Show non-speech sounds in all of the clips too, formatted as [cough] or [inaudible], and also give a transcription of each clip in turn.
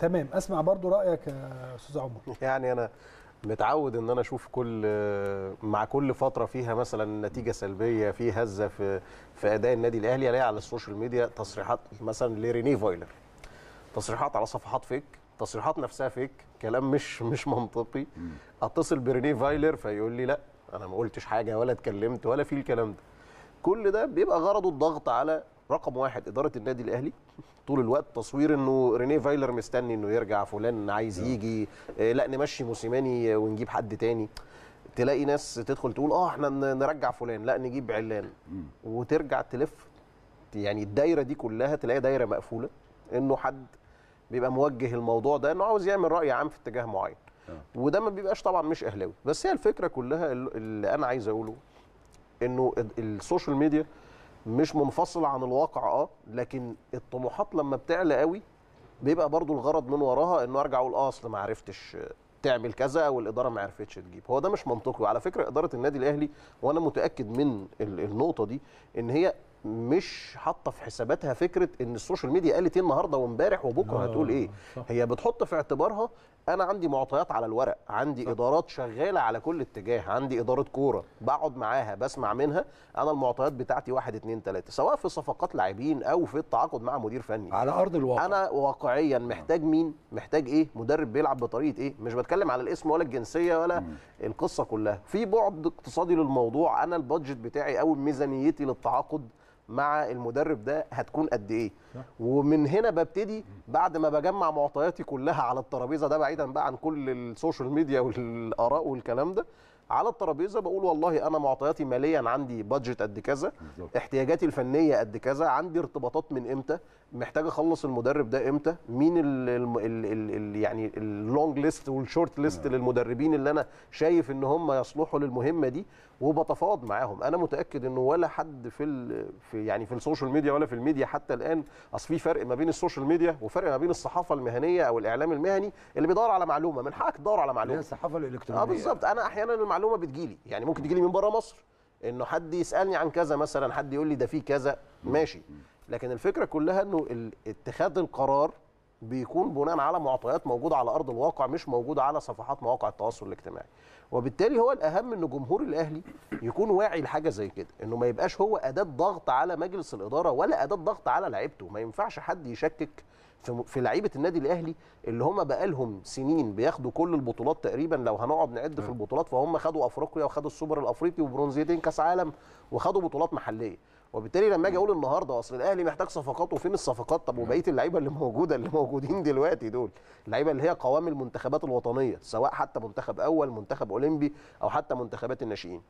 تمام اسمع برضو رايك يا استاذ عمر [laughs] يعني انا متعود ان انا اشوف كل مع كل فتره فيها مثلا نتيجه سلبيه في هزه في في اداء النادي الاهلي الاقي على السوشيال ميديا تصريحات مثلا لريني فايلر تصريحات على صفحات فيك تصريحات نفسها فيك كلام مش مش منطقي اتصل بريني فايلر فيقول لي لا انا ما قلتش حاجه ولا اتكلمت ولا في الكلام ده كل ده بيبقى غرضه الضغط على رقم واحد اداره النادي الاهلي طول الوقت تصوير انه رينيه فايلر مستني انه يرجع فلان عايز آه. يجي آه، لا نمشي موسيماني ونجيب حد تاني تلاقي ناس تدخل تقول اه احنا نرجع فلان لا نجيب علان وترجع تلف يعني الدايره دي كلها تلاقي دايره مقفوله انه حد بيبقى موجه الموضوع ده انه عاوز يعمل راي عام في اتجاه معين آه. وده ما بيبقاش طبعا مش اهلاوي بس هي الفكره كلها اللي انا عايز اقوله انه السوشيال ميديا مش منفصل عن الواقع اه لكن الطموحات لما بتعلى قوي بيبقى برضو الغرض من وراها انه ارجع اقول اه اصل ما عرفتش تعمل كذا والاداره ما عرفتش تجيب هو ده مش منطقي وعلى فكره اداره النادي الاهلي وانا متاكد من النقطه دي ان هي مش حاطه في حساباتها فكره ان السوشيال ميديا قالت ايه النهارده وامبارح وبكره آه هتقول ايه صح. هي بتحط في اعتبارها انا عندي معطيات على الورق عندي صح. ادارات شغاله على كل اتجاه عندي اداره كوره بقعد معاها بسمع منها انا المعطيات بتاعتي واحد اتنين تلاته سواء في صفقات لاعبين او في التعاقد مع مدير فني على ارض الواقع انا واقعيا محتاج مين محتاج ايه مدرب بيلعب بطريقه ايه مش بتكلم على الاسم ولا الجنسيه ولا م. القصه كلها في بعد اقتصادي للموضوع انا البادجت بتاعي او ميزانيتي للتعاقد مع المدرب ده هتكون قد ايه ومن هنا ببتدي بعد ما بجمع معطياتي كلها على الترابيزه ده بعيدا بقى عن كل السوشيال ميديا والاراء والكلام ده على الترابيزه بقول والله انا معطياتي ماليا عندي بادجت قد كذا احتياجاتي الفنيه قد كذا عندي ارتباطات من امتى محتاج اخلص المدرب ده امتى مين الـ الـ الـ الـ الـ يعني اللونج ليست والشورت ليست للمدربين اللي انا شايف ان هم يصلحوا للمهمه دي وبتفاوض معاهم انا متاكد انه ولا حد في, في يعني في السوشيال ميديا ولا في الميديا حتى الان اصل في فرق ما بين السوشيال ميديا وفرق ما بين الصحافه المهنيه او الاعلام المهني اللي بيدور على معلومه من حقك تدور على معلومه الصحافه الالكترونيه اه بالظبط انا احيانا المعلومه المعلومه بتجيلي يعني ممكن تجيلي من بره مصر انه حد يسالني عن كذا مثلا حد يقول لي ده في كذا ماشي لكن الفكره كلها انه اتخاذ القرار بيكون بناء على معطيات موجوده على ارض الواقع مش موجوده على صفحات مواقع التواصل الاجتماعي وبالتالي هو الاهم ان جمهور الاهلي يكون واعي لحاجه زي كده انه ما يبقاش هو اداه ضغط على مجلس الاداره ولا اداه ضغط على لعيبته ما ينفعش حد يشكك في في لعيبه النادي الاهلي اللي هم بقالهم سنين بياخدوا كل البطولات تقريبا لو هنقعد نعد في نعم. البطولات فهم خدوا افريقيا وخدوا السوبر الافريقي وبرونزيتين كاس عالم وخدوا بطولات محليه وبالتالي لما اجي اقول النهارده اصل الاهلي محتاج صفقات وفين الصفقات طب وبقيه اللعيبه اللي موجوده اللي موجودين دلوقتي دول اللعيبه اللي هي قوام المنتخبات الوطنيه سواء حتى منتخب اول منتخب اولمبي او حتى منتخبات الناشئين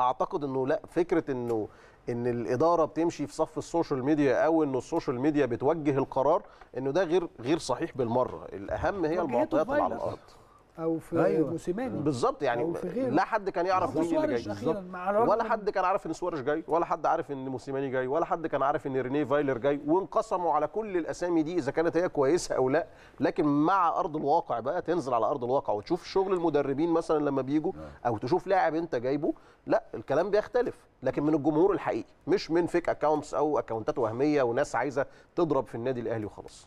اعتقد انه لا فكره انه ان الاداره بتمشي في صف السوشيال ميديا او انه السوشيال ميديا بتوجه القرار انه ده غير غير صحيح بالمره الاهم هي المعطيات اللي على الارض او في أيوة. موسيماني بالظبط يعني أو في غيره. لا حد كان يعرف مين اللي جاي ولا حد كان عارف ان سوارش جاي ولا حد عارف ان موسيماني جاي ولا حد كان عارف ان رينيه فايلر جاي وانقسموا على كل الاسامي دي اذا كانت هي كويسه او لا لكن مع ارض الواقع بقى تنزل على ارض الواقع وتشوف شغل المدربين مثلا لما بيجوا نعم. او تشوف لاعب انت جايبه لا الكلام بيختلف لكن من الجمهور الحقيقي مش من فيك اكونتس او اكونتات وهميه وناس عايزه تضرب في النادي الاهلي وخلاص